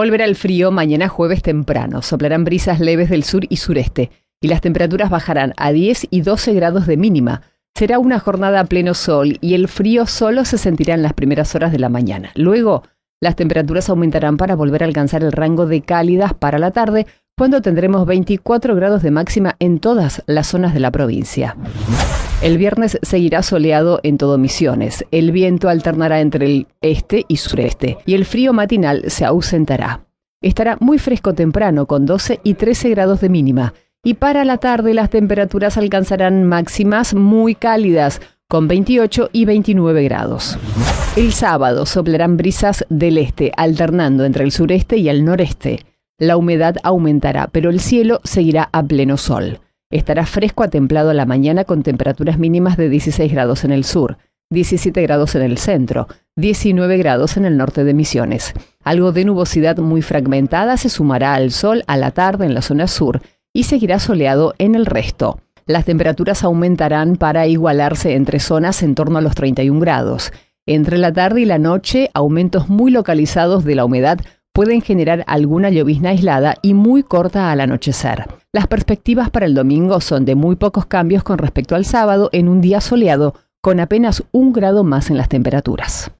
Volverá el frío mañana jueves temprano. Soplarán brisas leves del sur y sureste y las temperaturas bajarán a 10 y 12 grados de mínima. Será una jornada a pleno sol y el frío solo se sentirá en las primeras horas de la mañana. Luego, las temperaturas aumentarán para volver a alcanzar el rango de cálidas para la tarde, cuando tendremos 24 grados de máxima en todas las zonas de la provincia. El viernes seguirá soleado en todo Misiones. El viento alternará entre el este y sureste y el frío matinal se ausentará. Estará muy fresco temprano con 12 y 13 grados de mínima y para la tarde las temperaturas alcanzarán máximas muy cálidas con 28 y 29 grados. El sábado soplarán brisas del este, alternando entre el sureste y el noreste. La humedad aumentará, pero el cielo seguirá a pleno sol. Estará fresco a templado a la mañana con temperaturas mínimas de 16 grados en el sur, 17 grados en el centro, 19 grados en el norte de Misiones. Algo de nubosidad muy fragmentada se sumará al sol a la tarde en la zona sur y seguirá soleado en el resto. Las temperaturas aumentarán para igualarse entre zonas en torno a los 31 grados. Entre la tarde y la noche, aumentos muy localizados de la humedad pueden generar alguna llovizna aislada y muy corta al anochecer. Las perspectivas para el domingo son de muy pocos cambios con respecto al sábado en un día soleado, con apenas un grado más en las temperaturas.